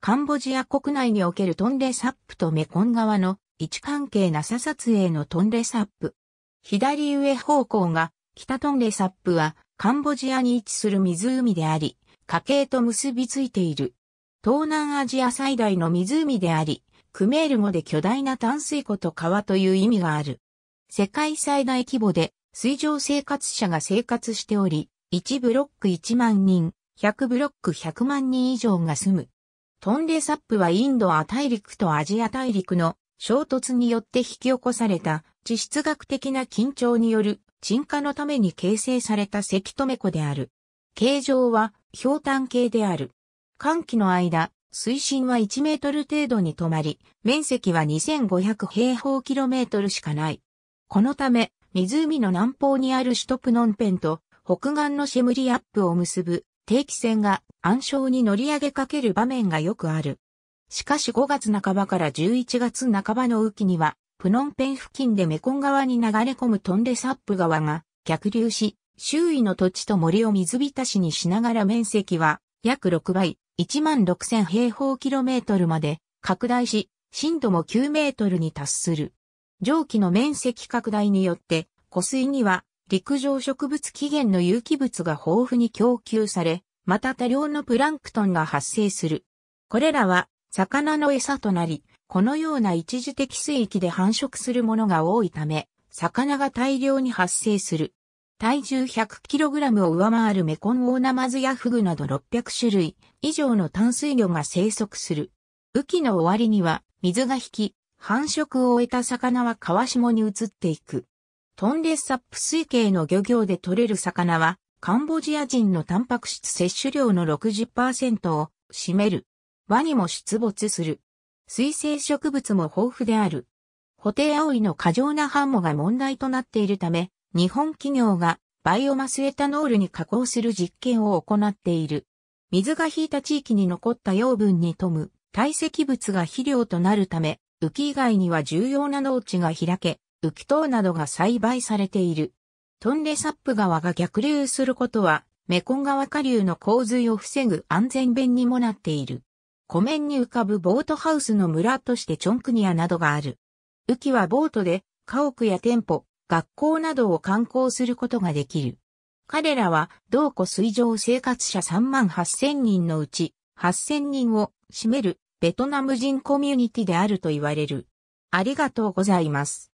カンボジア国内におけるトンレサップとメコン川の位置関係なさ撮影のトンレサップ。左上方向が北トンレサップはカンボジアに位置する湖であり、家系と結びついている。東南アジア最大の湖であり、クメール語で巨大な淡水湖と川という意味がある。世界最大規模で水上生活者が生活しており、1ブロック1万人、100ブロック100万人以上が住む。トンレサップはインドア大陸とアジア大陸の衝突によって引き起こされた地質学的な緊張による沈下のために形成された石留湖である。形状は氷炭系である。寒気の間、水深は1メートル程度に止まり、面積は2500平方キロメートルしかない。このため、湖の南方にある首都プノンペンと北岸のシェムリアップを結ぶ定期船が暗礁に乗り上げかける場面がよくある。しかし5月半ばから11月半ばの雨季には、プノンペン付近でメコン川に流れ込むトンレサップ川が逆流し、周囲の土地と森を水浸しにしながら面積は約6倍、16000平方キロメートルまで拡大し、深度も9メートルに達する。蒸気の面積拡大によって、湖水には陸上植物起源の有機物が豊富に供給され、また多量のプランクトンが発生する。これらは魚の餌となり、このような一時的水域で繁殖するものが多いため、魚が大量に発生する。体重 100kg を上回るメコンオオナマズやフグなど600種類以上の淡水魚が生息する。雨季の終わりには水が引き、繁殖を終えた魚は川下に移っていく。トンレサップ水系の漁業で取れる魚は、カンボジア人のタンパク質摂取量の60%を占める。ワニも出没する。水生植物も豊富である。ホテイアオイの過剰な反応が問題となっているため、日本企業がバイオマスエタノールに加工する実験を行っている。水が引いた地域に残った養分に富む堆積物が肥料となるため、浮き以外には重要な農地が開け、浮き島などが栽培されている。トンレサップ川が逆流することは、メコン川下流の洪水を防ぐ安全弁にもなっている。湖面に浮かぶボートハウスの村としてチョンクニアなどがある。浮きはボートで家屋や店舗、学校などを観光することができる。彼らは同湖水上生活者3万8000人のうち8000人を占めるベトナム人コミュニティであると言われる。ありがとうございます。